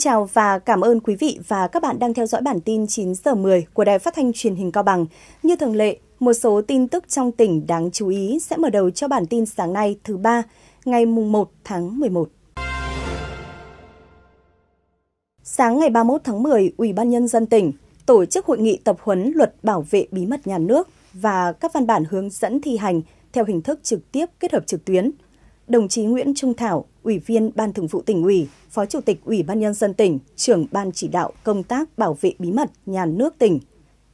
chào và cảm ơn quý vị và các bạn đang theo dõi bản tin 9 giờ 10 của Đài Phát thanh Truyền hình Cao Bằng. Như thường lệ, một số tin tức trong tỉnh đáng chú ý sẽ mở đầu cho bản tin sáng nay thứ ba, ngày mùng 1 tháng 11. Sáng ngày 31 tháng 10, Ủy ban nhân dân tỉnh tổ chức hội nghị tập huấn luật bảo vệ bí mật nhà nước và các văn bản hướng dẫn thi hành theo hình thức trực tiếp kết hợp trực tuyến. Đồng chí Nguyễn Trung Thảo, Ủy viên Ban Thường vụ tỉnh ủy, Phó Chủ tịch Ủy ban nhân dân tỉnh, trưởng ban chỉ đạo công tác bảo vệ bí mật nhà nước tỉnh,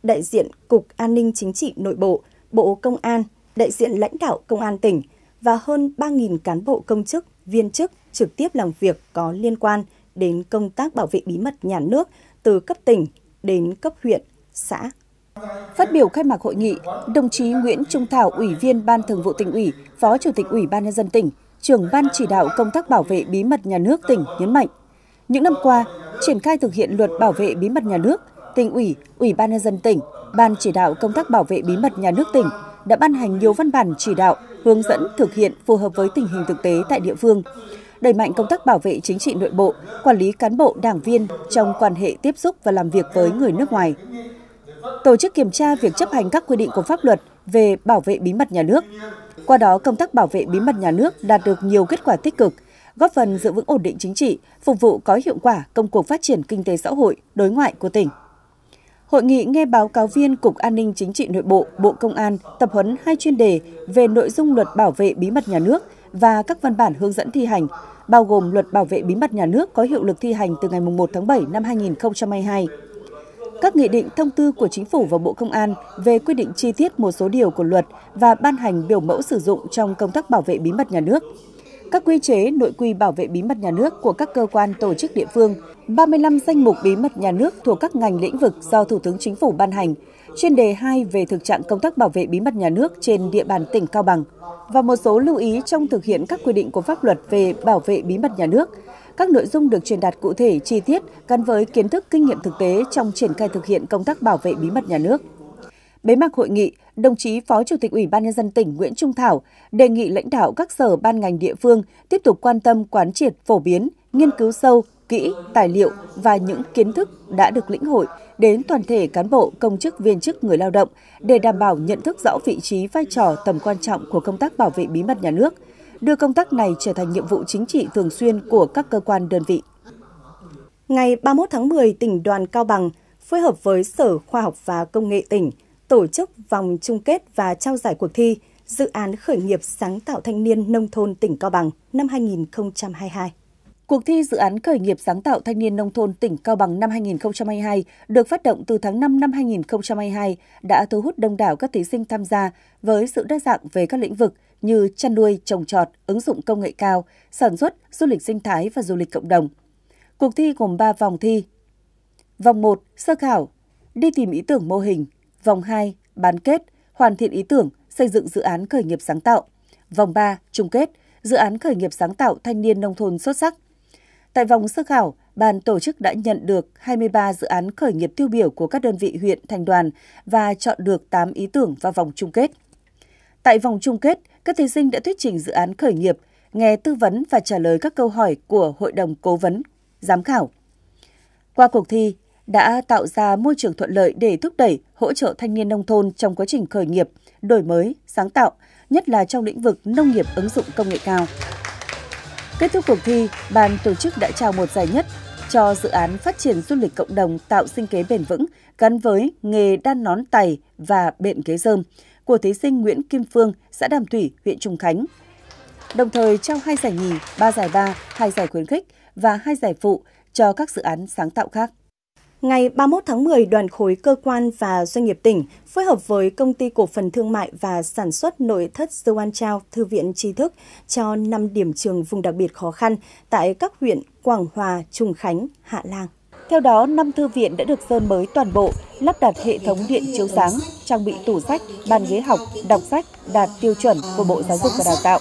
đại diện Cục An ninh chính trị nội bộ, Bộ Công an, đại diện lãnh đạo công an tỉnh và hơn 3.000 cán bộ công chức, viên chức trực tiếp làm việc có liên quan đến công tác bảo vệ bí mật nhà nước từ cấp tỉnh đến cấp huyện, xã, Phát biểu khai mạc hội nghị, đồng chí Nguyễn Trung Thảo, Ủy viên Ban Thường vụ tỉnh ủy, Phó Chủ tịch Ủy ban nhân dân tỉnh trưởng ban chỉ đạo công tác bảo vệ bí mật nhà nước tỉnh nhấn mạnh, những năm qua, triển khai thực hiện luật bảo vệ bí mật nhà nước, tỉnh ủy, ủy ban nhân dân tỉnh, ban chỉ đạo công tác bảo vệ bí mật nhà nước tỉnh đã ban hành nhiều văn bản chỉ đạo, hướng dẫn thực hiện phù hợp với tình hình thực tế tại địa phương, đẩy mạnh công tác bảo vệ chính trị nội bộ, quản lý cán bộ đảng viên trong quan hệ tiếp xúc và làm việc với người nước ngoài. Tổ chức kiểm tra việc chấp hành các quy định của pháp luật về bảo vệ bí mật nhà nước, qua đó, công tác bảo vệ bí mật nhà nước đạt được nhiều kết quả tích cực, góp phần giữ vững ổn định chính trị, phục vụ có hiệu quả công cuộc phát triển kinh tế xã hội, đối ngoại của tỉnh. Hội nghị nghe báo cáo viên Cục An ninh Chính trị Nội bộ, Bộ Công an tập huấn hai chuyên đề về nội dung luật bảo vệ bí mật nhà nước và các văn bản hướng dẫn thi hành, bao gồm luật bảo vệ bí mật nhà nước có hiệu lực thi hành từ ngày 1 tháng 7 năm 2022 các nghị định thông tư của Chính phủ và Bộ Công an về quy định chi tiết một số điều của luật và ban hành biểu mẫu sử dụng trong công tác bảo vệ bí mật nhà nước. Các quy chế nội quy bảo vệ bí mật nhà nước của các cơ quan tổ chức địa phương, 35 danh mục bí mật nhà nước thuộc các ngành lĩnh vực do Thủ tướng Chính phủ ban hành, chuyên đề 2 về thực trạng công tác bảo vệ bí mật nhà nước trên địa bàn tỉnh Cao Bằng và một số lưu ý trong thực hiện các quy định của pháp luật về bảo vệ bí mật nhà nước, các nội dung được truyền đạt cụ thể, chi tiết, gắn với kiến thức kinh nghiệm thực tế trong triển khai thực hiện công tác bảo vệ bí mật nhà nước. Bế mạc hội nghị, đồng chí Phó Chủ tịch Ủy ban nhân dân tỉnh Nguyễn Trung Thảo đề nghị lãnh đạo các sở ban ngành địa phương tiếp tục quan tâm quán triệt, phổ biến, nghiên cứu sâu, kỹ, tài liệu và những kiến thức đã được lĩnh hội đến toàn thể cán bộ, công chức, viên chức, người lao động để đảm bảo nhận thức rõ vị trí, vai trò, tầm quan trọng của công tác bảo vệ bí mật nhà nước, đưa công tác này trở thành nhiệm vụ chính trị thường xuyên của các cơ quan đơn vị. Ngày 31 tháng 10, tỉnh đoàn Cao Bằng phối hợp với Sở Khoa học và Công nghệ tỉnh tổ chức vòng chung kết và trao giải cuộc thi Dự án khởi nghiệp sáng tạo thanh niên nông thôn tỉnh Cao Bằng năm 2022. Cuộc thi Dự án khởi nghiệp sáng tạo thanh niên nông thôn tỉnh Cao Bằng năm 2022 được phát động từ tháng 5 năm 2022 đã thu hút đông đảo các thí sinh tham gia với sự đa dạng về các lĩnh vực như chăn nuôi, trồng trọt, ứng dụng công nghệ cao, sản xuất, du lịch sinh thái và du lịch cộng đồng. Cuộc thi gồm 3 vòng thi. Vòng 1, sơ khảo, đi tìm ý tưởng mô hình. Vòng 2, bán kết, hoàn thiện ý tưởng, xây dựng dự án khởi nghiệp sáng tạo. Vòng 3, chung kết, dự án khởi nghiệp sáng tạo thanh niên nông thôn xuất sắc. Tại vòng sơ khảo, ban tổ chức đã nhận được 23 dự án khởi nghiệp tiêu biểu của các đơn vị huyện, thành đoàn và chọn được 8 ý tưởng vào vòng chung kết. Tại vòng chung kết, các thí sinh đã thuyết trình dự án khởi nghiệp, nghe tư vấn và trả lời các câu hỏi của Hội đồng Cố vấn, giám khảo. Qua cuộc thi, đã tạo ra môi trường thuận lợi để thúc đẩy, hỗ trợ thanh niên nông thôn trong quá trình khởi nghiệp, đổi mới, sáng tạo, nhất là trong lĩnh vực nông nghiệp ứng dụng công nghệ cao. Kết thúc cuộc thi, ban tổ chức đã trao một giải nhất cho dự án phát triển du lịch cộng đồng tạo sinh kế bền vững gắn với nghề đan nón tày và bện kế dơm của thí sinh Nguyễn Kim Phương, xã Đàm Thủy, huyện Trùng Khánh. Đồng thời trao hai giải nhì, ba giải ba, hai giải khuyến khích và hai giải phụ cho các dự án sáng tạo khác. Ngày 31 tháng 10, đoàn khối cơ quan và doanh nghiệp tỉnh phối hợp với Công ty Cổ phần Thương mại và Sản xuất Nội thất Dương An Trao, Thư viện Tri thức cho 5 điểm trường vùng đặc biệt khó khăn tại các huyện Quảng Hòa, Trùng Khánh, Hạ Lang. Theo đó, năm thư viện đã được sơn mới toàn bộ, lắp đặt hệ thống điện chiếu sáng, trang bị tủ sách, bàn ghế học, đọc sách đạt tiêu chuẩn của Bộ Giáo dục và Đào tạo.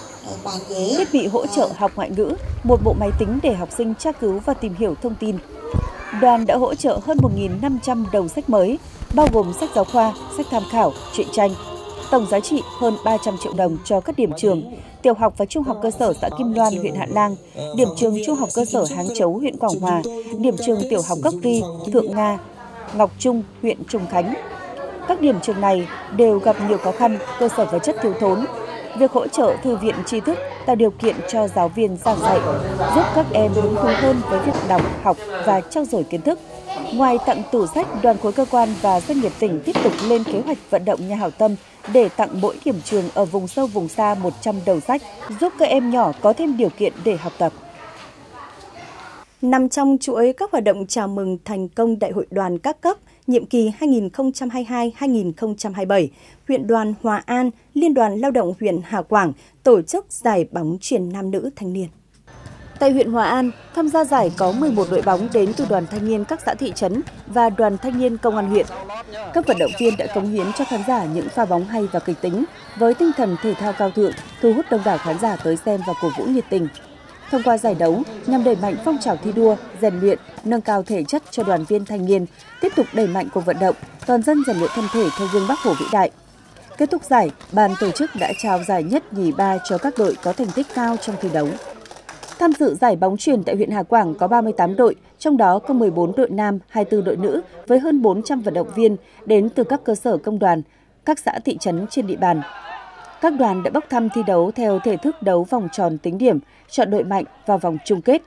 Thiết bị hỗ trợ học ngoại ngữ, một bộ máy tính để học sinh tra cứu và tìm hiểu thông tin. Đoàn đã hỗ trợ hơn 1.500 đầu sách mới, bao gồm sách giáo khoa, sách tham khảo, truyện tranh, tổng giá trị hơn 300 triệu đồng cho các điểm trường, tiểu học và trung học cơ sở xã Kim Loan, huyện Hạ Lang, điểm trường trung học cơ sở Háng Chấu, huyện Quảng Hòa, điểm trường tiểu học Cốc Ri, Thượng Nga, Ngọc Trung, huyện Trùng Khánh. Các điểm trường này đều gặp nhiều khó khăn, cơ sở vật chất thiếu thốn. Việc hỗ trợ thư viện tri thức tạo điều kiện cho giáo viên giảng dạy, giúp các em hứng thú hơn với việc đọc, học và trao dồi kiến thức. Ngoài tặng tủ sách, đoàn khối cơ quan và doanh nghiệp tỉnh tiếp tục lên kế hoạch vận động nhà hảo tâm để tặng mỗi điểm trường ở vùng sâu vùng xa 100 đầu sách, giúp các em nhỏ có thêm điều kiện để học tập. Nằm trong chuỗi các hoạt động chào mừng thành công Đại hội đoàn các cấp nhiệm kỳ 2022-2027, huyện đoàn Hòa An, Liên đoàn Lao động huyện Hà Quảng tổ chức giải bóng truyền nam nữ thanh niên. Tại huyện Hòa An, tham gia giải có 11 đội bóng đến từ đoàn thanh niên các xã thị trấn và đoàn thanh niên công an huyện. Các vận động viên đã cống hiến cho khán giả những pha bóng hay và kịch tính, với tinh thần thể thao cao thượng, thu hút đông đảo khán giả tới xem và cổ vũ nhiệt tình. Thông qua giải đấu nhằm đẩy mạnh phong trào thi đua, rèn luyện, nâng cao thể chất cho đoàn viên thanh niên, tiếp tục đẩy mạnh cuộc vận động, toàn dân rèn luyện thân thể theo gương Bắc Hồ vĩ đại. Kết thúc giải, ban tổ chức đã trao giải nhất nhì ba cho các đội có thành tích cao trong thi đấu. Tham dự giải bóng truyền tại huyện Hà Quảng có 38 đội, trong đó có 14 đội nam, 24 đội nữ với hơn 400 vận động viên đến từ các cơ sở công đoàn, các xã thị trấn trên địa bàn. Các đoàn đã bốc thăm thi đấu theo thể thức đấu vòng tròn tính điểm, chọn đội mạnh vào vòng chung kết.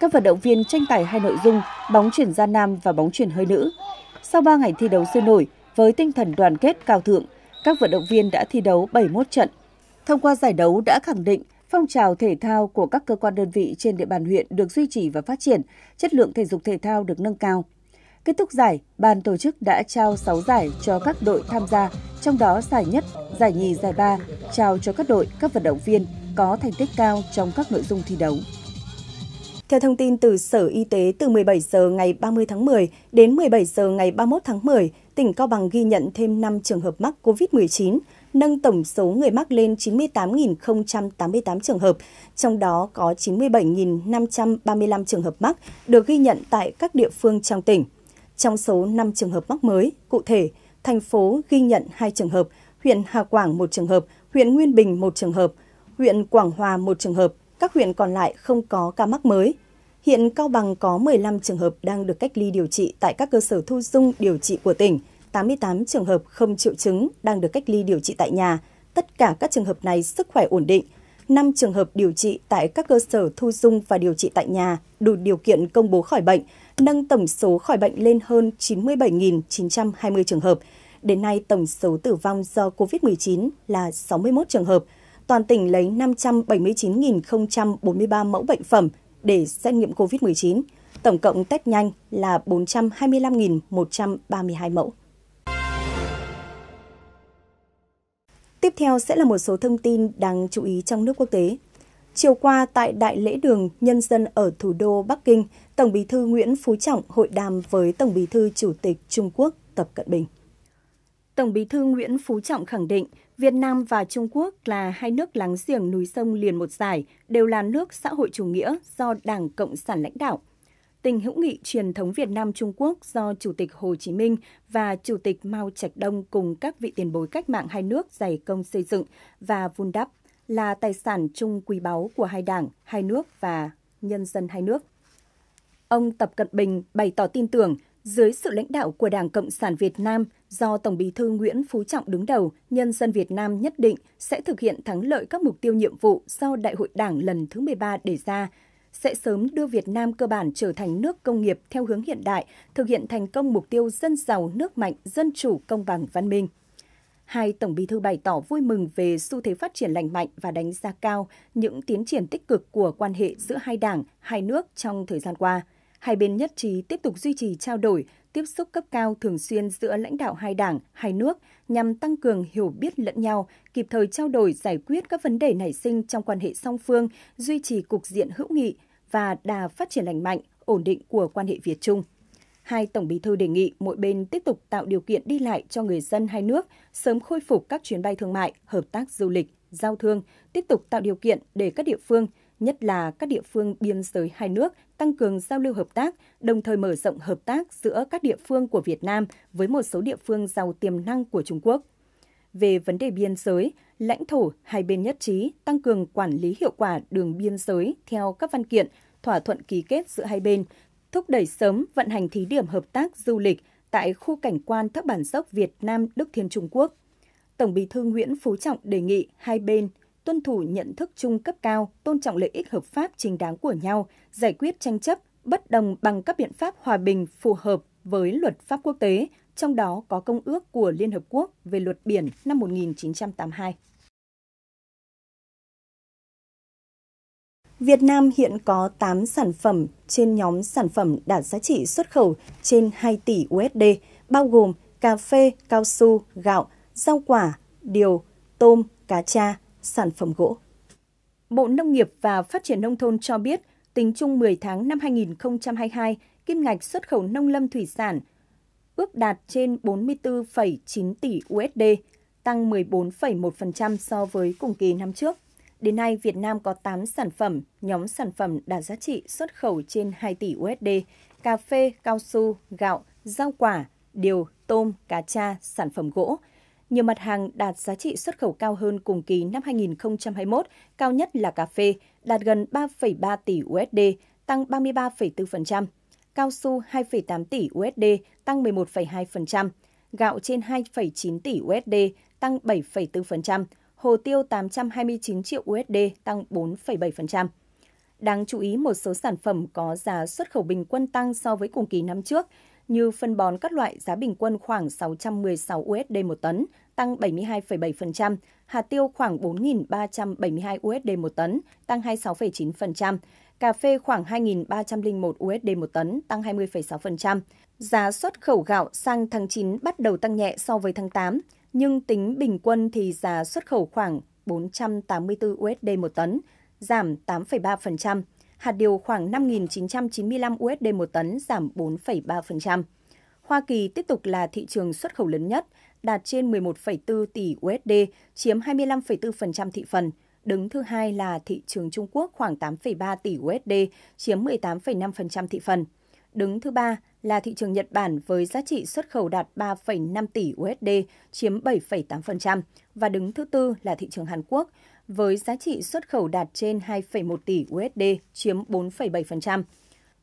Các vận động viên tranh tài hai nội dung bóng chuyển gia nam và bóng chuyển hơi nữ. Sau 3 ngày thi đấu sôi nổi, với tinh thần đoàn kết cao thượng, các vận động viên đã thi đấu 71 trận. Thông qua giải đấu đã khẳng định Phong trào thể thao của các cơ quan đơn vị trên địa bàn huyện được duy trì và phát triển, chất lượng thể dục thể thao được nâng cao. Kết thúc giải, ban tổ chức đã trao 6 giải cho các đội tham gia, trong đó giải nhất, giải nhì, giải ba trao cho các đội, các vận động viên có thành tích cao trong các nội dung thi đấu. Theo thông tin từ Sở Y tế, từ 17 giờ ngày 30 tháng 10 đến 17 giờ ngày 31 tháng 10, tỉnh Cao Bằng ghi nhận thêm 5 trường hợp mắc COVID-19, nâng tổng số người mắc lên 98.088 trường hợp, trong đó có 97.535 trường hợp mắc được ghi nhận tại các địa phương trong tỉnh. Trong số 5 trường hợp mắc mới, cụ thể, thành phố ghi nhận 2 trường hợp, huyện Hà Quảng 1 trường hợp, huyện Nguyên Bình 1 trường hợp, huyện Quảng Hòa 1 trường hợp, các huyện còn lại không có ca mắc mới. Hiện Cao Bằng có 15 trường hợp đang được cách ly điều trị tại các cơ sở thu dung điều trị của tỉnh. 88 trường hợp không triệu chứng đang được cách ly điều trị tại nhà. Tất cả các trường hợp này sức khỏe ổn định. 5 trường hợp điều trị tại các cơ sở thu dung và điều trị tại nhà đủ điều kiện công bố khỏi bệnh, nâng tổng số khỏi bệnh lên hơn 97.920 trường hợp. Đến nay, tổng số tử vong do COVID-19 là 61 trường hợp. Toàn tỉnh lấy 579.043 mẫu bệnh phẩm để xét nghiệm COVID-19. Tổng cộng test nhanh là 425.132 mẫu. Tiếp theo sẽ là một số thông tin đáng chú ý trong nước quốc tế. Chiều qua tại Đại lễ đường Nhân dân ở thủ đô Bắc Kinh, Tổng bí thư Nguyễn Phú Trọng hội đàm với Tổng bí thư Chủ tịch Trung Quốc Tập Cận Bình. Tổng bí thư Nguyễn Phú Trọng khẳng định Việt Nam và Trung Quốc là hai nước láng giềng núi sông liền một giải, đều là nước xã hội chủ nghĩa do Đảng Cộng sản lãnh đạo tình hữu nghị truyền thống Việt Nam Trung Quốc do Chủ tịch Hồ Chí Minh và Chủ tịch Mao Trạch Đông cùng các vị tiền bối cách mạng hai nước dày công xây dựng và vun đắp là tài sản chung quý báu của hai đảng, hai nước và nhân dân hai nước. Ông Tập Cận Bình bày tỏ tin tưởng dưới sự lãnh đạo của Đảng Cộng sản Việt Nam do Tổng Bí thư Nguyễn Phú Trọng đứng đầu, nhân dân Việt Nam nhất định sẽ thực hiện thắng lợi các mục tiêu nhiệm vụ do Đại hội Đảng lần thứ 13 đề ra, sẽ sớm đưa Việt Nam cơ bản trở thành nước công nghiệp theo hướng hiện đại, thực hiện thành công mục tiêu dân giàu, nước mạnh, dân chủ, công bằng, văn minh. Hai Tổng Bí thư bày tỏ vui mừng về xu thế phát triển lành mạnh và đánh giá cao những tiến triển tích cực của quan hệ giữa hai đảng, hai nước trong thời gian qua. Hai bên nhất trí tiếp tục duy trì trao đổi, tiếp xúc cấp cao thường xuyên giữa lãnh đạo hai đảng, hai nước nhằm tăng cường hiểu biết lẫn nhau, kịp thời trao đổi giải quyết các vấn đề nảy sinh trong quan hệ song phương, duy trì cục diện hữu nghị và đà phát triển lành mạnh, ổn định của quan hệ Việt Trung. Hai Tổng Bí thư đề nghị mỗi bên tiếp tục tạo điều kiện đi lại cho người dân hai nước, sớm khôi phục các chuyến bay thương mại, hợp tác du lịch, giao thương, tiếp tục tạo điều kiện để các địa phương – nhất là các địa phương biên giới hai nước tăng cường giao lưu hợp tác, đồng thời mở rộng hợp tác giữa các địa phương của Việt Nam với một số địa phương giàu tiềm năng của Trung Quốc. Về vấn đề biên giới, lãnh thổ hai bên nhất trí tăng cường quản lý hiệu quả đường biên giới theo các văn kiện, thỏa thuận ký kết giữa hai bên, thúc đẩy sớm vận hành thí điểm hợp tác du lịch tại khu cảnh quan thác bản dốc Việt Nam Đức Thiên Trung Quốc. Tổng Bí thư Nguyễn Phú Trọng đề nghị hai bên tuân thủ nhận thức chung cấp cao, tôn trọng lợi ích hợp pháp chính đáng của nhau, giải quyết tranh chấp, bất đồng bằng các biện pháp hòa bình phù hợp với luật pháp quốc tế, trong đó có Công ước của Liên Hợp Quốc về luật biển năm 1982. Việt Nam hiện có 8 sản phẩm trên nhóm sản phẩm đạt giá trị xuất khẩu trên 2 tỷ USD, bao gồm cà phê, cao su, gạo, rau quả, điều, tôm, cá cha, sản phẩm gỗ. Bộ Nông nghiệp và Phát triển Nông thôn cho biết, tính chung 10 tháng năm 2022, kim ngạch xuất khẩu nông lâm thủy sản ước đạt trên 44,9 tỷ USD, tăng 14,1% so với cùng kỳ năm trước. Đến nay, Việt Nam có 8 sản phẩm, nhóm sản phẩm đạt giá trị xuất khẩu trên 2 tỷ USD, cà phê, cao su, gạo, rau quả, điều, tôm, cá cha, sản phẩm gỗ – nhiều mặt hàng đạt giá trị xuất khẩu cao hơn cùng kỳ năm 2021, cao nhất là cà phê, đạt gần 3,3 tỷ USD, tăng 33,4%, cao su 2,8 tỷ USD, tăng 11,2%, gạo trên 2,9 tỷ USD, tăng 7,4%, hồ tiêu 829 triệu USD, tăng 4,7%. Đáng chú ý một số sản phẩm có giá xuất khẩu bình quân tăng so với cùng kỳ năm trước như phân bón các loại giá bình quân khoảng 616 USD một tấn, tăng 72,7%, hạt tiêu khoảng 4.372 USD một tấn, tăng 26,9%, cà phê khoảng 2.301 USD một tấn, tăng 20,6%. Giá xuất khẩu gạo sang tháng 9 bắt đầu tăng nhẹ so với tháng 8, nhưng tính bình quân thì giá xuất khẩu khoảng 484 USD một tấn, giảm 8,3% hạt điều khoảng 5.995 USD một tấn, giảm 4,3%. Hoa Kỳ tiếp tục là thị trường xuất khẩu lớn nhất, đạt trên 11,4 tỷ USD, chiếm 25,4% thị phần. Đứng thứ hai là thị trường Trung Quốc khoảng 8,3 tỷ USD, chiếm 18,5% thị phần. Đứng thứ ba là thị trường Nhật Bản với giá trị xuất khẩu đạt 3,5 tỷ USD, chiếm 7,8%. Và đứng thứ tư là thị trường Hàn Quốc với giá trị xuất khẩu đạt trên 2,1 tỷ USD, chiếm 4,7%.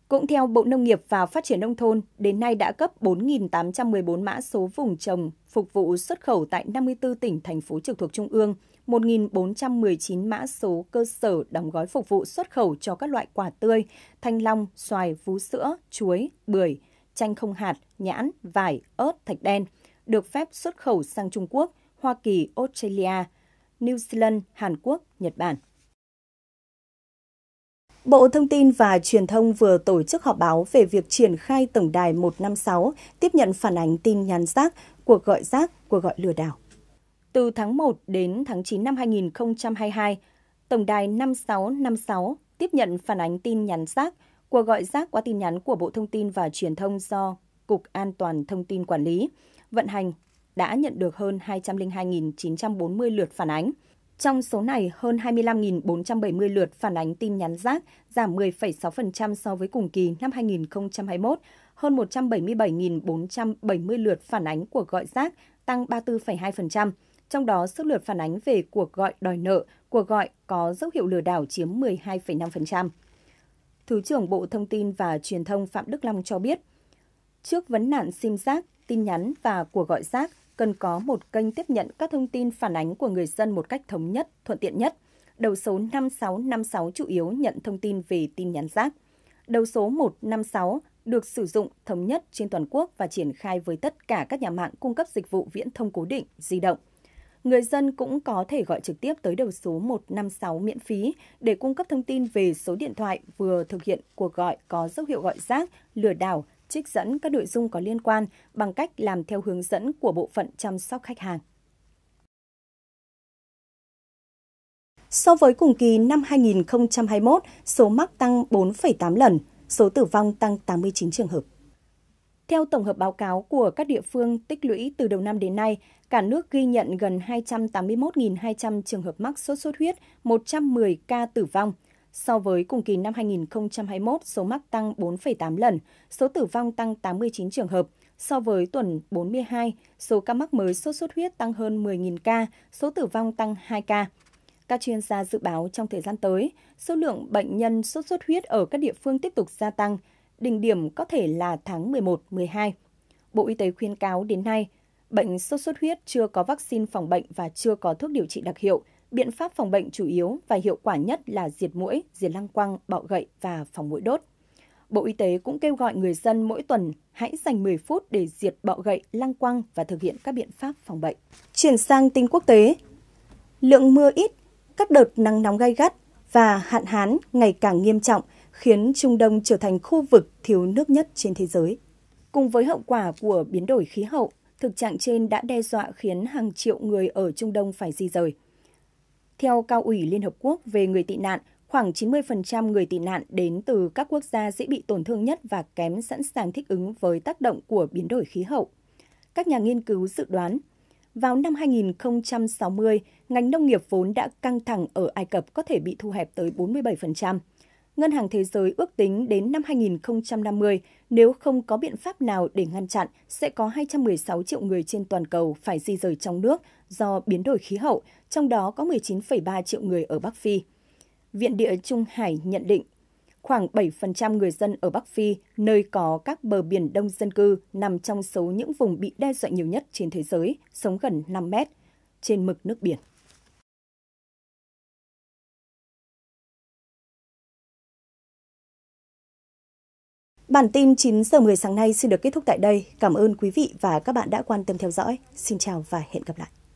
Cũng theo Bộ Nông nghiệp và Phát triển Nông thôn, đến nay đã cấp 4.814 mã số vùng trồng phục vụ xuất khẩu tại 54 tỉnh, thành phố trực thuộc Trung ương, 1.419 mã số cơ sở đóng gói phục vụ xuất khẩu cho các loại quả tươi, thanh long, xoài, vú sữa, chuối, bưởi, chanh không hạt, nhãn, vải, ớt, thạch đen, được phép xuất khẩu sang Trung Quốc, Hoa Kỳ, Australia – New Zealand, Hàn Quốc, Nhật Bản. Bộ Thông tin và Truyền thông vừa tổ chức họp báo về việc triển khai tổng đài 156 tiếp nhận phản ánh tin nhắn rác, cuộc gọi rác, cuộc gọi lừa đảo. Từ tháng 1 đến tháng 9 năm 2022, tổng đài 5656 tiếp nhận phản ánh tin nhắn rác, cuộc gọi rác qua tin nhắn của Bộ Thông tin và Truyền thông do Cục An toàn Thông tin quản lý, vận hành đã nhận được hơn 202.940 lượt phản ánh. Trong số này, hơn 25.470 lượt phản ánh tin nhắn rác, giảm 10,6% so với cùng kỳ năm 2021, hơn 177.470 lượt phản ánh của gọi rác, tăng 34,2%. Trong đó, số lượt phản ánh về cuộc gọi đòi nợ, cuộc gọi có dấu hiệu lừa đảo chiếm 12,5%. Thứ trưởng Bộ Thông tin và Truyền thông Phạm Đức Long cho biết, trước vấn nạn sim rác, tin nhắn và cuộc gọi rác, cần có một kênh tiếp nhận các thông tin phản ánh của người dân một cách thống nhất, thuận tiện nhất. Đầu số 5656 chủ yếu nhận thông tin về tin nhắn rác. Đầu số 156 được sử dụng thống nhất trên toàn quốc và triển khai với tất cả các nhà mạng cung cấp dịch vụ viễn thông cố định, di động. Người dân cũng có thể gọi trực tiếp tới đầu số 156 miễn phí để cung cấp thông tin về số điện thoại vừa thực hiện cuộc gọi có dấu hiệu gọi rác, lừa đảo, trích dẫn các nội dung có liên quan bằng cách làm theo hướng dẫn của bộ phận chăm sóc khách hàng. So với cùng kỳ năm 2021, số mắc tăng 4,8 lần, số tử vong tăng 89 trường hợp. Theo tổng hợp báo cáo của các địa phương tích lũy từ đầu năm đến nay, cả nước ghi nhận gần 281.200 trường hợp mắc sốt xuất huyết, 110 ca tử vong – So với cùng kỳ năm 2021, số mắc tăng 4,8 lần, số tử vong tăng 89 trường hợp. So với tuần 42, số ca mắc mới sốt xuất huyết tăng hơn 10.000 ca, số tử vong tăng 2 ca. Các chuyên gia dự báo trong thời gian tới, số lượng bệnh nhân sốt xuất huyết ở các địa phương tiếp tục gia tăng, đỉnh điểm có thể là tháng 11, 12. Bộ Y tế khuyên cáo đến nay, bệnh sốt xuất huyết chưa có vaccine phòng bệnh và chưa có thuốc điều trị đặc hiệu – biện pháp phòng bệnh chủ yếu và hiệu quả nhất là diệt mũi, diệt lăng quăng, bọ gậy và phòng mũi đốt. Bộ Y tế cũng kêu gọi người dân mỗi tuần hãy dành 10 phút để diệt bọ gậy, lăng quăng và thực hiện các biện pháp phòng bệnh. Chuyển sang tin quốc tế. Lượng mưa ít, các đợt nắng nóng gay gắt và hạn hán ngày càng nghiêm trọng khiến Trung Đông trở thành khu vực thiếu nước nhất trên thế giới. Cùng với hậu quả của biến đổi khí hậu, thực trạng trên đã đe dọa khiến hàng triệu người ở Trung Đông phải di rời. Theo Cao ủy Liên Hợp Quốc về người tị nạn, khoảng 90% người tị nạn đến từ các quốc gia dễ bị tổn thương nhất và kém sẵn sàng thích ứng với tác động của biến đổi khí hậu. Các nhà nghiên cứu dự đoán, vào năm 2060, ngành nông nghiệp vốn đã căng thẳng ở Ai Cập có thể bị thu hẹp tới 47%. Ngân hàng Thế giới ước tính đến năm 2050, nếu không có biện pháp nào để ngăn chặn, sẽ có 216 triệu người trên toàn cầu phải di rời trong nước do biến đổi khí hậu, trong đó có 19,3 triệu người ở Bắc Phi. Viện Địa Trung Hải nhận định, khoảng 7% người dân ở Bắc Phi, nơi có các bờ biển đông dân cư, nằm trong số những vùng bị đe dọa nhiều nhất trên thế giới, sống gần 5 mét trên mực nước biển. Bản tin 9 giờ 10 sáng nay xin được kết thúc tại đây. Cảm ơn quý vị và các bạn đã quan tâm theo dõi. Xin chào và hẹn gặp lại.